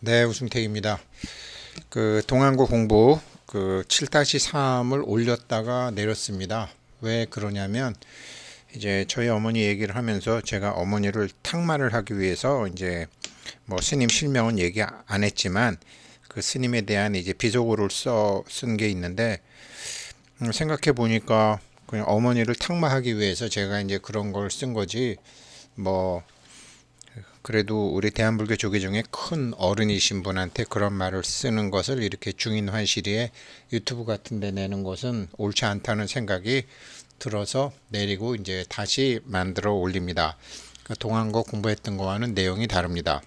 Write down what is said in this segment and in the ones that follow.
네, 우승택입니다. 그 동안고 공부 그 7-3을 올렸다가 내렸습니다. 왜 그러냐면 이제 저희 어머니 얘기를 하면서 제가 어머니를 탁마를 하기 위해서 이제 뭐 스님 실명은 얘기 안 했지만 그 스님에 대한 이제 비속어를 써 쓴 게 있는데 음, 생각해 보니까 그냥 어머니를 탁마하기 위해서 제가 이제 그런 걸 쓴 거지 뭐 그래도 우리 대한불교 조계 중에 큰 어른이신 분한테 그런 말을 쓰는 것을 이렇게 중인환실리에 유튜브 같은 데 내는 것은 옳지 않다는 생각이 들어서 내리고 이제 다시 만들어 올립니다. 그러니까 동안거 공부했던 거와는 내용이 다릅니다.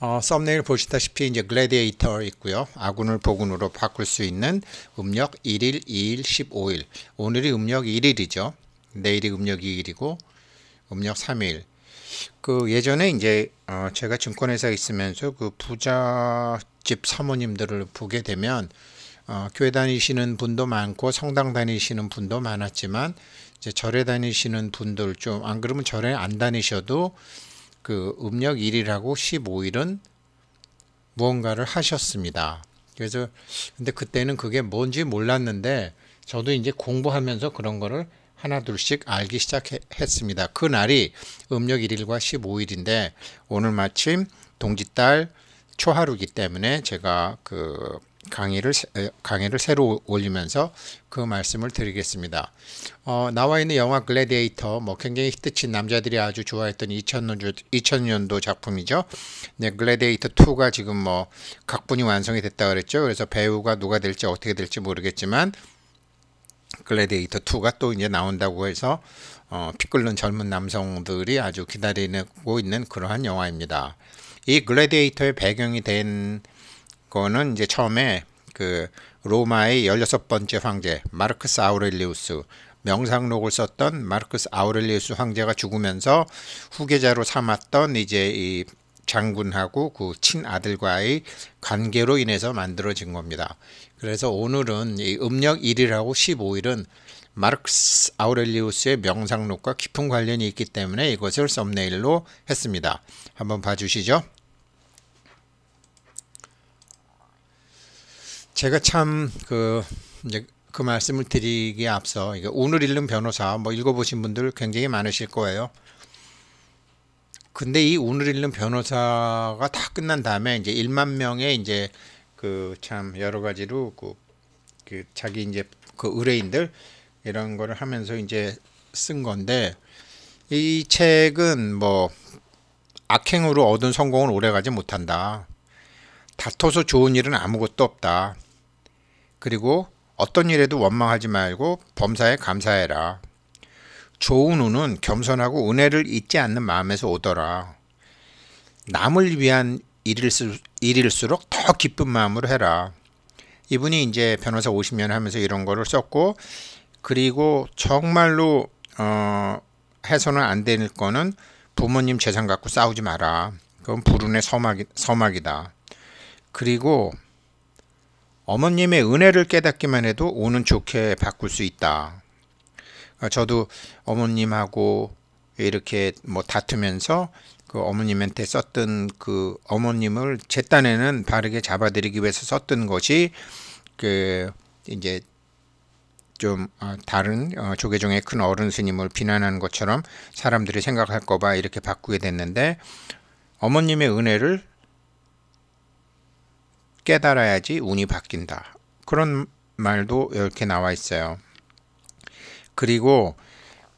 어, 썸네일 보시다시피 이제 글래디에이터 있고요. 아군을 보군으로 바꿀 수 있는 음력 1일, 2일, 15일. 오늘이 음력 1일이죠. 내일이 음력 2일이고 음력 3일. 그 예전에 이제 어 제가 증권회사에 있으면서 그 부잣집 사모님들을 보게 되면 어 교회 다니시는 분도 많고 성당 다니시는 분도 많았지만 이제 절에 다니시는 분들 좀 안 그러면 절에 안 다니셔도 그 음력 1일하고 15일은 무언가를 하셨습니다. 그래서 근데 그때는 그게 뭔지 몰랐는데 저도 이제 공부하면서 그런 거를 하나둘씩 알기 시작했습니다. 그날이 음력 1일과 15일인데 오늘 마침 동짓달 초하루기 때문에 제가 그 강의를 강의를 새로 올리면서 그 말씀을 드리겠습니다. 어, 나와 있는 영화 글래디에이터 뭐 굉장히 히트친 남자들이 아주 좋아했던 2000년도 2000년도 작품이죠. 네, 글래디에이터 2가 지금 뭐 각본이 완성이 됐다 그랬죠. 그래서 배우가 누가 될지 어떻게 될지 모르겠지만 글래디에이터 2가 또 이제 나온다고 해서 어, 피 끓는 젊은 남성들이 아주 기다리고 있는 그러한 영화입니다. 이 글래디에이터의 배경이 된 거는 이제 처음에 그 로마의 열여섯 번째 황제 마르크스 아우렐리우스 명상록을 썼던 마르크스 아우렐리우스 황제가 죽으면서 후계자로 삼았던 이제 이 장군하고 그 친아들과의 관계로 인해서 만들어진 겁니다. 그래서 오늘은 이 음력 1일하고 15일은 마르크스 아우렐리우스의 명상록과 깊은 관련이 있기 때문에 이것을 썸네일로 했습니다. 한번 봐주시죠. 제가 참 그 이제 그 말씀을 드리기에 앞서 오늘 읽는 변호사 뭐 읽어보신 분들 굉장히 많으실 거예요. 근데 이 운을 잃는 변호사가 다 끝난 다음에 이제 1만 명의 이제 그 참 여러 가지로 그, 그 자기 이제 그 의뢰인들 이런 거를 하면서 이제 쓴 건데 이 책은 뭐 악행으로 얻은 성공을 오래가지 못한다. 다퉈서 좋은 일은 아무것도 없다. 그리고 어떤 일에도 원망하지 말고 범사에 감사해라. 좋은 운은 겸손하고 은혜를 잊지 않는 마음에서 오더라. 남을 위한 일일수, 일일수록 더 기쁜 마음으로 해라. 이분이 이제 변호사 오시년 하면서 이런 거를 썼고 그리고 정말로 어, 해서는 안 될 거는 부모님 재산 갖고 싸우지 마라. 그건 불운의 서막이, 서막이다. 그리고 어머님의 은혜를 깨닫기만 해도 운은 좋게 바꿀 수 있다. 아, 저도 어머님하고 이렇게 뭐 다투면서 그 어머님한테 썼던 그 어머님을 제 딴에는 바르게 잡아들이기 위해서 썼던 것이 그 이제 좀 어, 다른 어, 조계종의 큰 어른 스님을 비난하는 것처럼 사람들이 생각할까봐 이렇게 바꾸게 됐는데 어머님의 은혜를 깨달아야지 운이 바뀐다 그런 말도 이렇게 나와 있어요. 그리고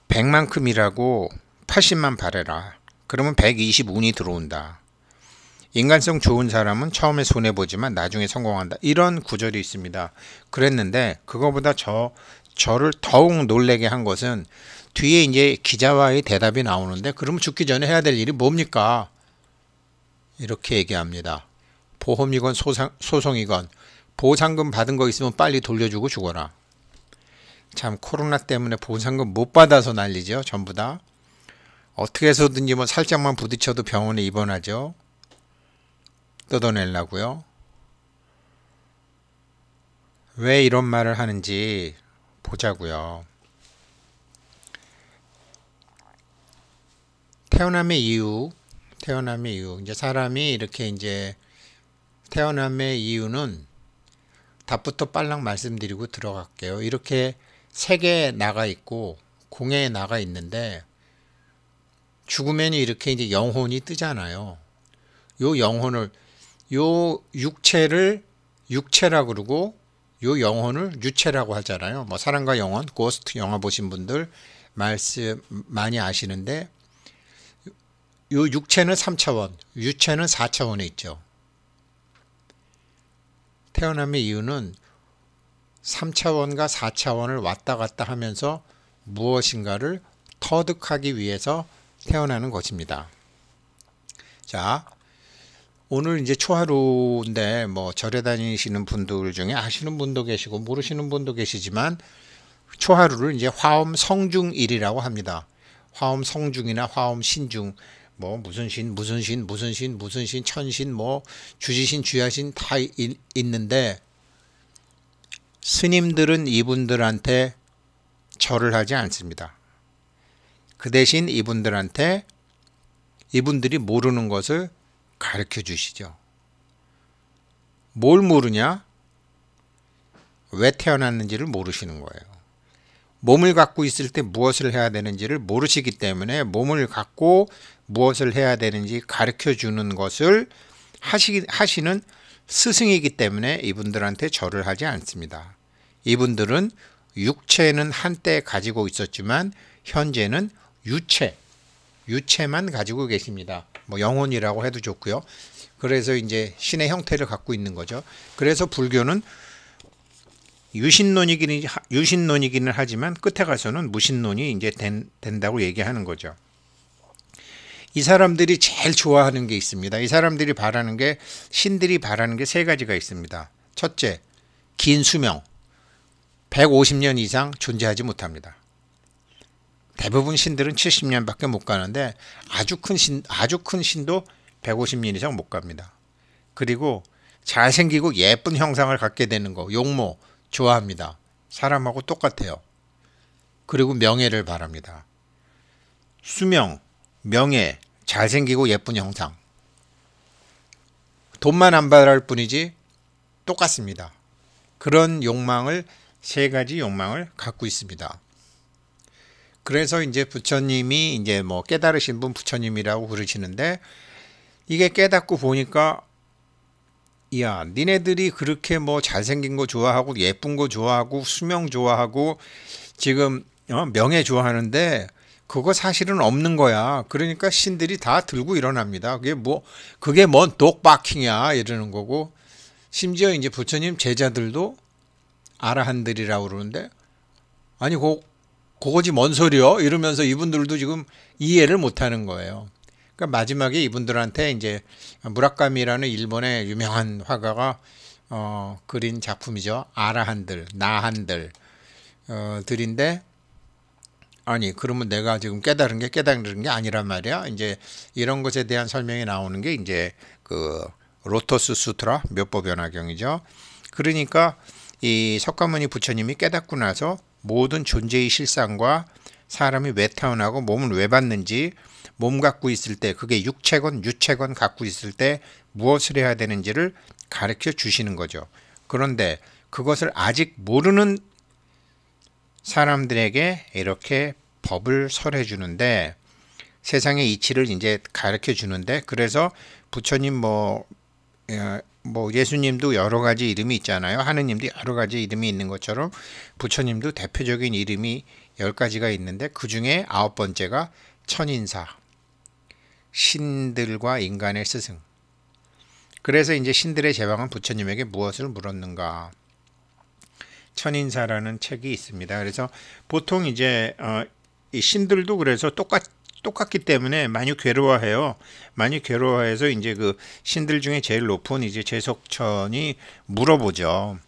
100만큼이라고 80만 바래라. 그러면 120운이 들어온다. 인간성 좋은 사람은 처음에 손해보지만 나중에 성공한다. 이런 구절이 있습니다. 그랬는데 그거보다 저, 저를 더욱 놀래게 한 것은 뒤에 이제 기자와의 대답이 나오는데 그러면 죽기 전에 해야 될 일이 뭡니까? 이렇게 얘기합니다. 보험이건 소상, 소송이건 보상금 받은 거 있으면 빨리 돌려주고 죽어라. 참 코로나 때문에 보상금 못 받아서 난리죠. 전부 다. 어떻게 해서든지 뭐 살짝만 부딪혀도 병원에 입원하죠. 뜯어내려고요. 왜 이런 말을 하는지 보자고요. 태어남의 이유, 태어남의 이유. 이제 사람이 이렇게 이제 태어남의 이유는 답부터 빨랑 말씀드리고 들어갈게요. 이렇게 세계에 나가 있고 공해에 나가 있는데 죽으면 이렇게 이제 영혼이 뜨잖아요. 요 영혼을 요 육체를 육체라 그러고 요 영혼을 유체라고 하잖아요. 뭐 사랑과 영혼, 고스트 영화 보신 분들 말씀 많이 아시는데 요 육체는 3차원, 유체는 4차원에 있죠. 태어남의 이유는 3차원과4차원을 왔다 갔다 하면서 무엇인가를 터득하기 위해서 태어나는 것입니다. 자, 오늘 이제 초하루인데 뭐 절에 다니시는 분들 중에 아시는 분도 계시고 모르시는 분도 계시지만 초하루를 이제 화엄 성중일이라고 합니다. 화엄 성중이나 화엄 신중 뭐 무슨 신 무슨 신 무슨 신 무슨 신 천신 뭐 주지신 주야신 다 있는데 스님들은 이분들한테 절을 하지 않습니다. 그 대신 이분들한테 이분들이 모르는 것을 가르쳐 주시죠. 뭘 모르냐? 왜 태어났는지를 모르시는 거예요. 몸을 갖고 있을 때 무엇을 해야 되는지를 모르시기 때문에 몸을 갖고 무엇을 해야 되는지 가르쳐 주는 것을 하시, 하시는 스승이기 때문에 이분들한테 절을 하지 않습니다. 이분들은 육체는 한때 가지고 있었지만 현재는 유체, 유체만 가지고 계십니다. 뭐 영혼이라고 해도 좋고요. 그래서 이제 신의 형태를 갖고 있는 거죠. 그래서 불교는 유신론이긴 유신론이기는 하지만 끝에 가서는 무신론이 이제 된, 된다고 얘기하는 거죠. 이 사람들이 제일 좋아하는 게 있습니다. 이 사람들이 바라는 게 신들이 바라는 게 세 가지가 있습니다. 첫째, 긴 수명. 150년 이상 존재하지 못합니다. 대부분 신들은 70년밖에 못 가는데 아주 큰 신, 아주 큰 신도 150년 이상 못 갑니다. 그리고 잘생기고 예쁜 형상을 갖게 되는 거, 용모, 좋아합니다. 사람하고 똑같아요. 그리고 명예를 바랍니다. 수명, 명예, 잘생기고 예쁜 형상. 돈만 안 바랄 뿐이지 똑같습니다. 그런 욕망을 세 가지 욕망을 갖고 있습니다. 그래서 이제 부처님이 이제 뭐 깨달으신 분 부처님이라고 그러시는데 이게 깨닫고 보니까 야 니네들이 그렇게 뭐 잘생긴 거 좋아하고 예쁜 거 좋아하고 수명 좋아하고 지금 어, 명예 좋아하는데 그거 사실은 없는 거야. 그러니까 신들이 다 들고 일어납니다. 그게 뭐 그게 뭔 독박킹이야 이러는 거고 심지어 이제 부처님 제자들도 아라한들이라고 그러는데 아니 고, 그거지 뭔 소리요? 이러면서 이분들도 지금 이해를 못하는 거예요. 그러니까 마지막에 이분들한테 이제 무라카미라는 일본의 유명한 화가가 어, 그린 작품이죠. 아라한들, 나한들 어, 들인데 아니 그러면 내가 지금 깨달은 게 깨달은 게 아니란 말이야. 이제 이런 것에 대한 설명이 나오는 게 이제 그 로토스 수트라 몇법 변화경이죠. 그러니까 이 석가모니 부처님이 깨닫고 나서 모든 존재의 실상과 사람이 왜 태어나고 몸을 왜 받는지 몸 갖고 있을 때 그게 육체건 유체건 갖고 있을 때 무엇을 해야 되는지를 가르쳐 주시는 거죠. 그런데 그것을 아직 모르는 사람들에게 이렇게 법을 설해 주는데 세상의 이치를 이제 가르쳐 주는데 그래서 부처님 뭐 어, 뭐 예수님도 여러 가지 이름이 있잖아요. 하느님도 여러 가지 이름이 있는 것처럼 부처님도 대표적인 이름이 열 가지가 있는데 그 중에 아홉 번째가 천인사, 신들과 인간의 스승. 그래서 이제 신들의 제왕은 부처님에게 무엇을 물었는가? 천인사라는 책이 있습니다. 그래서 보통 이제 어, 이 신들도 그래서 똑같 이 똑같기 때문에 많이 괴로워해요. 많이 괴로워해서 이제 그 신들 중에 제일 높은 이제 제석천이 물어보죠.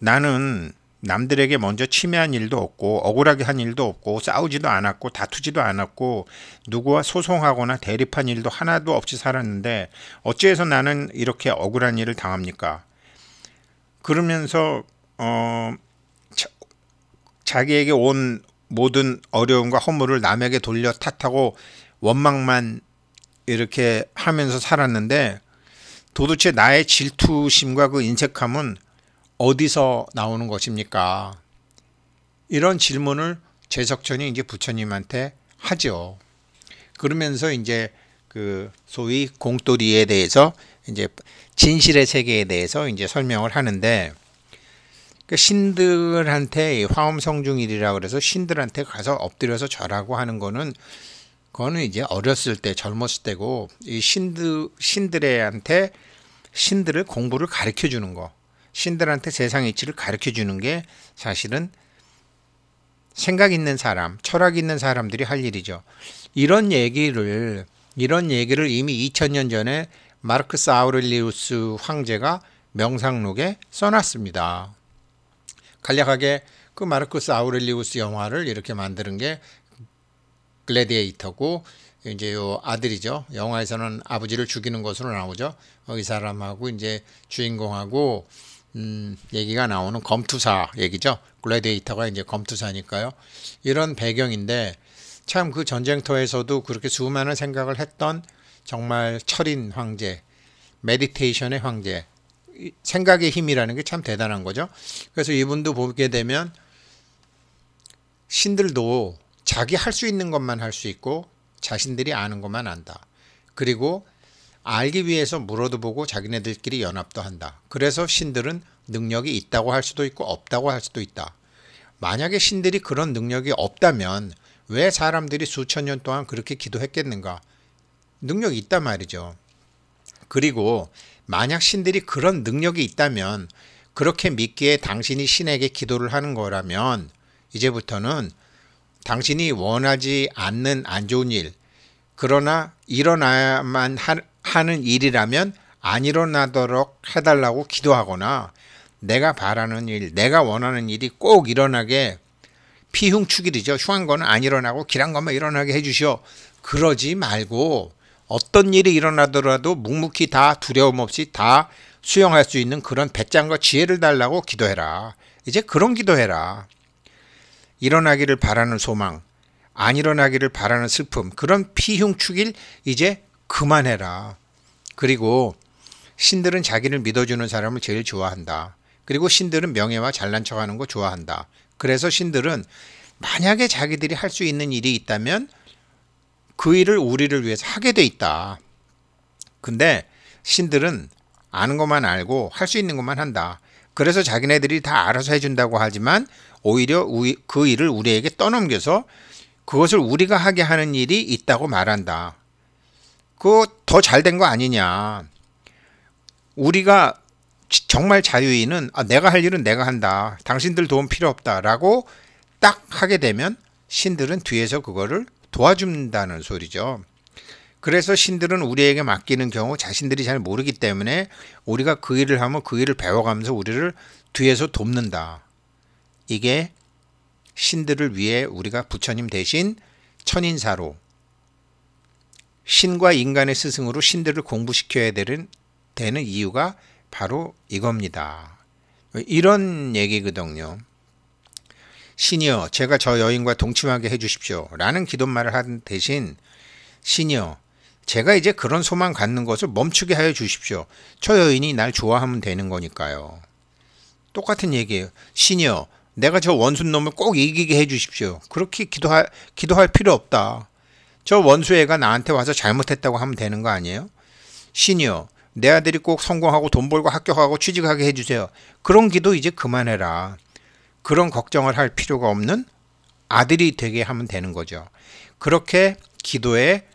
나는 남들에게 먼저 침해한 일도 없고 억울하게 한 일도 없고 싸우지도 않았고 다투지도 않았고 누구와 소송하거나 대립한 일도 하나도 없이 살았는데 어찌해서 나는 이렇게 억울한 일을 당합니까? 그러면서 어 자기에게 온 모든 어려움과 허물을 남에게 돌려 탓하고 원망만 이렇게 하면서 살았는데 도대체 나의 질투심과 그 인색함은 어디서 나오는 것입니까? 이런 질문을 재석천이 이제 부처님한테 하죠. 그러면서 이제 그 소위 공돌이에 대해서 이제 진실의 세계에 대해서 이제 설명을 하는데 그러니까 신들한테 화엄성중일이라 고 그래서 신들한테 가서 엎드려서 절하고 하는 거는 그거는 이제 어렸을 때 젊었을 때고 이 신들 신들한테 신들을 공부를 가르쳐 주는 거 신들한테 세상 이치를 가르쳐 주는 게 사실은 생각 있는 사람 철학 있는 사람들이 할 일이죠 이런 얘기를 이런 얘기를 이미 2000년 전에 마르크스 아우렐리우스 황제가 명상록에 써놨습니다. 간략하게 그마르크스 아우렐리우스 영화를 이렇게 만드는 게 글래디에이터고 이제 요 아들이죠. 영화에서는 아버지를 죽이는 것으로 나오죠. 이 사람하고 이제 주인공하고 음, 얘기가 나오는 검투사 얘기죠. 글래디에이터가 이제 검투사니까요. 이런 배경인데 참 그 전쟁터에서도 그렇게 수많은 생각을 했던 정말 철인 황제, 메디테이션의 황제, 생각의 힘이라는 게 참 대단한 거죠. 그래서 이분도 보게 되면 신들도 자기 할 수 있는 것만 할 수 있고 자신들이 아는 것만 안다. 그리고 알기 위해서 물어도 보고 자기네들끼리 연합도 한다. 그래서 신들은 능력이 있다고 할 수도 있고 없다고 할 수도 있다. 만약에 신들이 그런 능력이 없다면 왜 사람들이 수천 년 동안 그렇게 기도했겠는가? 능력이 있단 말이죠. 그리고 만약 신들이 그런 능력이 있다면 그렇게 믿기에 당신이 신에게 기도를 하는 거라면 이제부터는 당신이 원하지 않는 안 좋은 일, 그러나 일어나야만 하는 일이라면 안 일어나도록 해달라고 기도하거나 내가 바라는 일, 내가 원하는 일이 꼭 일어나게 피흉축일이죠. 흉한 거는 안 일어나고 길한 것만 일어나게 해주시오. 그러지 말고 어떤 일이 일어나더라도 묵묵히 다 두려움 없이 다 수용할 수 있는 그런 배짱과 지혜를 달라고 기도해라. 이제 그런 기도해라. 일어나기를 바라는 소망, 안 일어나기를 바라는 슬픔, 그런 피흉축일 이제 그만해라. 그리고 신들은 자기를 믿어주는 사람을 제일 좋아한다. 그리고 신들은 명예와 잘난 척하는 거 좋아한다. 그래서 신들은 만약에 자기들이 할 수 있는 일이 있다면 그 일을 우리를 위해서 하게 돼 있다. 근데 신들은 아는 것만 알고 할 수 있는 것만 한다. 그래서 자기네들이 다 알아서 해준다고 하지만 오히려 우이, 그 일을 우리에게 떠넘겨서 그것을 우리가 하게 하는 일이 있다고 말한다. 그거 더 잘 된 거 아니냐. 우리가 정말 자유인은 아, 내가 할 일은 내가 한다. 당신들 도움 필요 없다라고 딱 하게 되면 신들은 뒤에서 그거를 도와준다는 소리죠. 그래서 신들은 우리에게 맡기는 경우 자신들이 잘 모르기 때문에 우리가 그 일을 하면 그 일을 배워가면서 우리를 뒤에서 돕는다. 이게 신들을 위해 우리가 부처님 대신 천인사로 신과 인간의 스승으로 신들을 공부시켜야 되는, 되는 이유가 바로 이겁니다. 이런 얘기거든요. 신이여, 제가 저 여인과 동침하게 해주십시오. 라는 기도말을 한 대신, 신이여, 제가 이제 그런 소망 갖는 것을 멈추게 하여 주십시오. 저 여인이 날 좋아하면 되는 거니까요. 똑같은 얘기예요. 신이여, 내가 저원수놈을꼭 이기게 해 주십시오. 그렇게 기도할, 기도할 필요 없다. 저 원수애가 나한테 와서 잘못했다고 하면 되는 거 아니에요? 신이여, 내 아들이 꼭 성공하고 돈 벌고 합격하고 취직하게 해주세요. 그런 기도 이제 그만해라. 그런 걱정을 할 필요가 없는 아들이 되게 하면 되는 거죠. 그렇게 기도의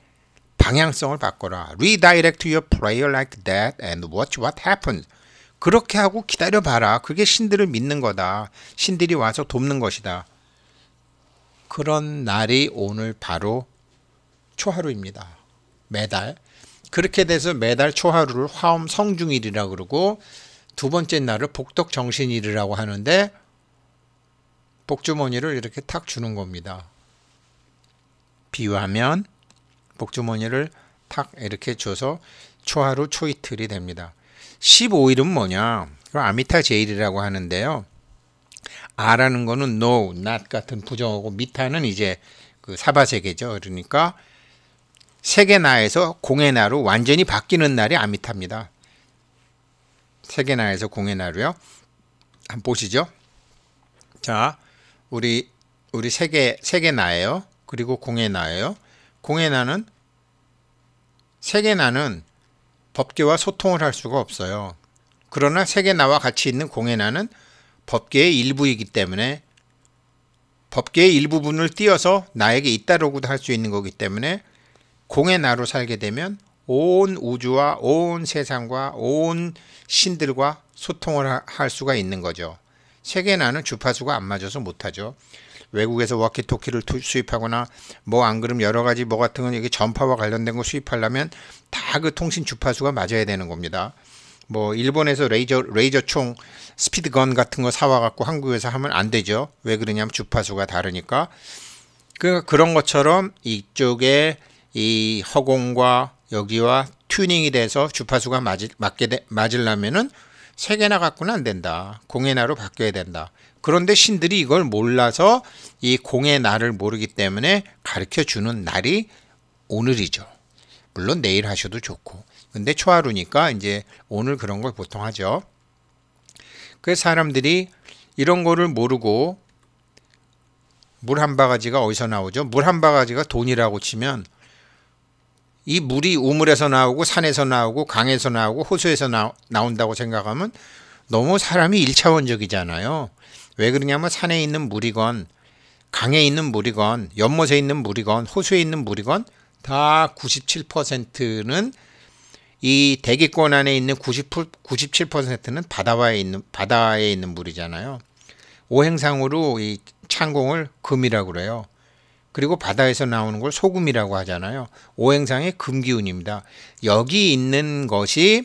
방향성을 바꿔라. Redirect your prayer like that and watch what happens. 그렇게 하고 기다려봐라. 그게 신들을 믿는 거다. 신들이 와서 돕는 것이다. 그런 날이 오늘 바로 초하루입니다. 매달. 그렇게 돼서 매달 초하루를 화엄 성중일이라 그러고 두 번째 날을 복덕 정신일이라고 하는데 복주머니를 이렇게 탁 주는 겁니다. 비유하면 복주머니를 탁 이렇게 줘서 초하루 초이틀이 됩니다. 15일은 뭐냐? 아미타 제일이라고 하는데요. 아라는 거는 no, not 같은 부정하고 미타는 이제 그 사바 세계죠. 그러니까 세계나에서 공의나로 완전히 바뀌는 날이 아미타입니다. 세계나에서 공의나로요 한번 보시죠. 자, 우리 우리 세계 세계 나예요. 그리고 공의 나예요. 공의 나는 세계 나는 법계와 소통을 할 수가 없어요. 그러나 세계 나와 같이 있는 공의 나는 법계의 일부이기 때문에 법계의 일부분을 띄어서 나에게 있다라고도 할 수 있는 거기 때문에 공의 나로 살게 되면 온 우주와 온 세상과 온 신들과 소통을 할 수가 있는 거죠. 세계 나는 주파수가 안 맞아서 못하죠. 외국에서 워키토키를 수입하거나 뭐 안 그럼 여러 가지 뭐 같은 건 이게 전파와 관련된 거 수입하려면 다 그 통신 주파수가 맞아야 되는 겁니다. 뭐 일본에서 레이저 레이저 총 스피드건 같은 거 사와 갖고 한국에서 하면 안 되죠. 왜 그러냐면 주파수가 다르니까. 그 그런 것처럼 이쪽에 이 허공과 여기와 튜닝이 돼서 주파수가 맞을 맞게 맞으려면은 세개나 갖고는 안 된다. 공의 나로 바뀌어야 된다. 그런데 신들이 이걸 몰라서 이 공의 날을 모르기 때문에 가르쳐 주는 날이 오늘이죠. 물론 내일 하셔도 좋고. 근데 초하루니까 이제 오늘 그런 걸 보통 하죠. 그 사람들이 이런 거를 모르고 물 한 바가지가 어디서 나오죠? 물 한 바가지가 돈이라고 치면 이 물이 우물에서 나오고 산에서 나오고 강에서 나오고 호수에서 나, 나온다고 생각하면 너무 사람이 일차원적이잖아요. 왜 그러냐면 산에 있는 물이건 강에 있는 물이건 연못에 있는 물이건 호수에 있는 물이건 다 97%는 이 대기권 안에 있는 90, 97%는 바다와에 있는 바다에 있는 물이잖아요. 오행상으로 이 창공을 금이라고 그래요. 그리고 바다에서 나오는 걸 소금이라고 하잖아요. 오행상의 금기운입니다. 여기 있는 것이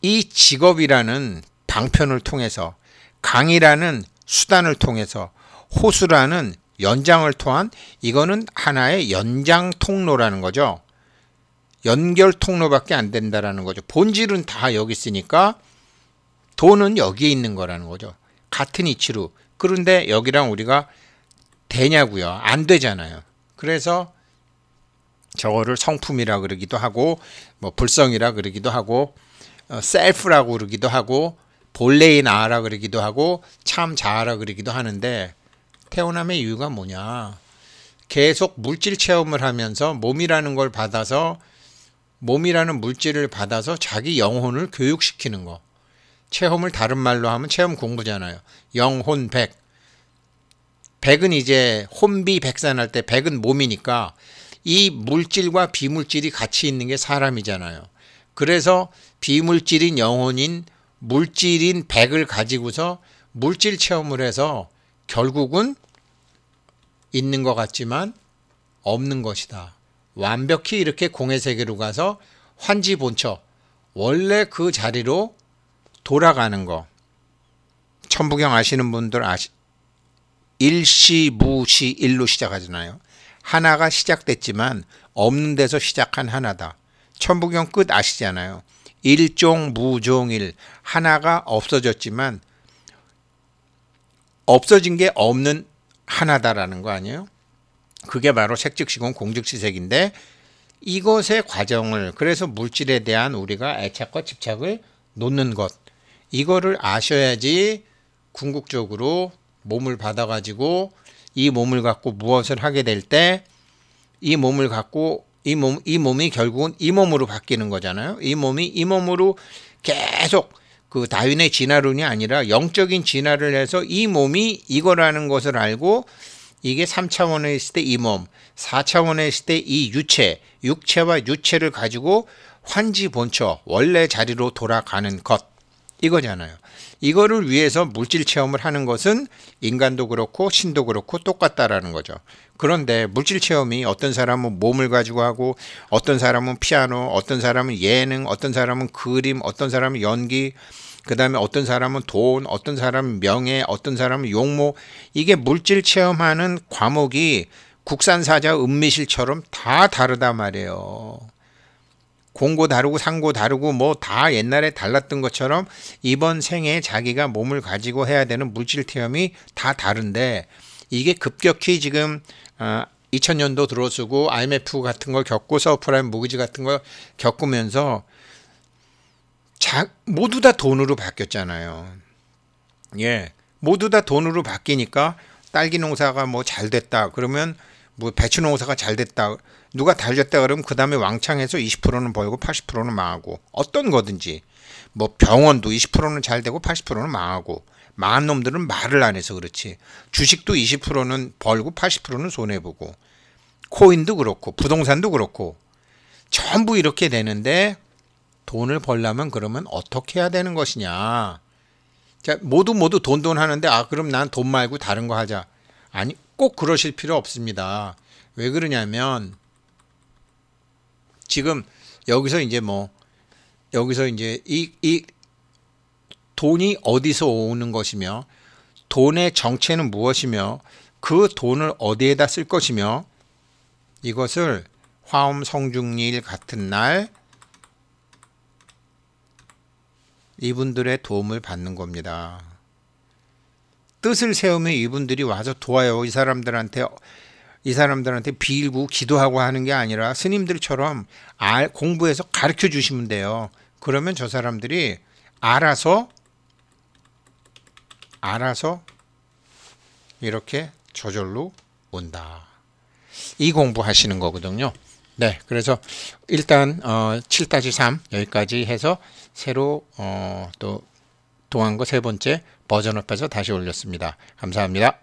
이 직업이라는 방편을 통해서 강이라는 수단을 통해서 호수라는 연장을 통한 이거는 하나의 연장 통로라는 거죠. 연결 통로밖에 안 된다라는 거죠. 본질은 다 여기 있으니까 돈은 여기에 있는 거라는 거죠. 같은 이치로. 그런데 여기랑 우리가 되냐고요. 안 되잖아요. 그래서 저거를 성품이라 그러기도 하고 뭐 불성이라 그러기도 하고 어, 셀프라고 그러기도 하고 본래의 나라 그러기도 하고 참 자아라 그러기도 하는데 태어남의 이유가 뭐냐. 계속 물질 체험을 하면서 몸이라는 걸 받아서 몸이라는 물질을 받아서 자기 영혼을 교육시키는 거. 체험을 다른 말로 하면 체험 공부잖아요. 영혼백. 백은 이제 혼비 백산할 때 백은 몸이니까 이 물질과 비물질이 같이 있는 게 사람이잖아요. 그래서 비물질인 영혼인 물질인 백을 가지고서 물질 체험을 해서 결국은 있는 것 같지만 없는 것이다. 완벽히 이렇게 공의 세계로 가서 환지 본처 원래 그 자리로 돌아가는 거. 천부경 아시는 분들 아시, 일시 무시 일로 시작하잖아요. 하나가 시작됐지만 없는 데서 시작한 하나다. 천부경 끝 아시잖아요. 일종 무종일 하나가 없어졌지만 없어진 게 없는 하나다라는 거 아니에요? 그게 바로 색즉시공 공즉시색인데 이것의 과정을 그래서 물질에 대한 우리가 애착과 집착을 놓는 것 이거를 아셔야지 궁극적으로 몸을 받아가지고 이 몸을 갖고 무엇을 하게 될 때 이 몸을 갖고 이 몸, 이 몸이 결국은 이 몸으로 바뀌는 거잖아요. 이 몸이 이 몸으로 계속 그 다윈의 진화론이 아니라 영적인 진화를 해서 이 몸이 이거라는 것을 알고 이게 3차원에 있을 때 이 몸, 4차원에 있을 때 이 유체, 육체와 유체를 가지고 환지 본처, 원래 자리로 돌아가는 것. 이거잖아요. 이거를 위해서 물질 체험을 하는 것은 인간도 그렇고 신도 그렇고 똑같다라는 거죠. 그런데 물질 체험이 어떤 사람은 몸을 가지고 하고 어떤 사람은 피아노, 어떤 사람은 예능, 어떤 사람은 그림, 어떤 사람은 연기, 그 다음에 어떤 사람은 돈, 어떤 사람은 명예, 어떤 사람은 용모. 이게 물질 체험하는 과목이 국산사자 음미실처럼 다 다르단 말이에요. 공고 다르고 상고 다르고 뭐 다 옛날에 달랐던 것처럼 이번 생에 자기가 몸을 가지고 해야 되는 물질 체험이 다 다른데 이게 급격히 지금 어, 2000년도 들어서고 IMF 같은 걸 겪고 서프라임 무기지 같은 걸 겪으면서 자, 모두 다 돈으로 바뀌었잖아요. 예. 모두 다 돈으로 바뀌니까 딸기 농사가 뭐 잘 됐다. 그러면 뭐 배추 농사가 잘 됐다. 누가 달렸다 그러면 그 다음에 왕창 해서 20%는 벌고 80%는 망하고 어떤 거든지 뭐 병원도 20%는 잘 되고 80%는 망하고 망한 놈들은 말을 안 해서 그렇지 주식도 20%는 벌고 80%는 손해보고 코인도 그렇고 부동산도 그렇고 전부 이렇게 되는데 돈을 벌려면 그러면 어떻게 해야 되는 것이냐 자 모두 모두 돈돈 하는데 아 그럼 난 돈 말고 다른 거 하자 아니 꼭 그러실 필요 없습니다 왜 그러냐면 지금 여기서 이제 뭐 여기서 이제 이, 이 돈이 어디서 오는 것이며 돈의 정체는 무엇이며 그 돈을 어디에다 쓸 것이며 이것을 화엄 성중일 같은 날 이분들의 도움을 받는 겁니다. 뜻을 세우면 이분들이 와서 도와요. 이 사람들한테 이 사람들한테 빌고 기도하고 하는 게 아니라 스님들처럼 공부해서 가르쳐 주시면 돼요. 그러면 저 사람들이 알아서 알아서 이렇게 저절로 온다. 이 공부하시는 거거든요. 네, 그래서 일단 어, 7-3 여기까지 해서 새로 어, 또 동안 거 세 번째 버전업해서 다시 올렸습니다. 감사합니다.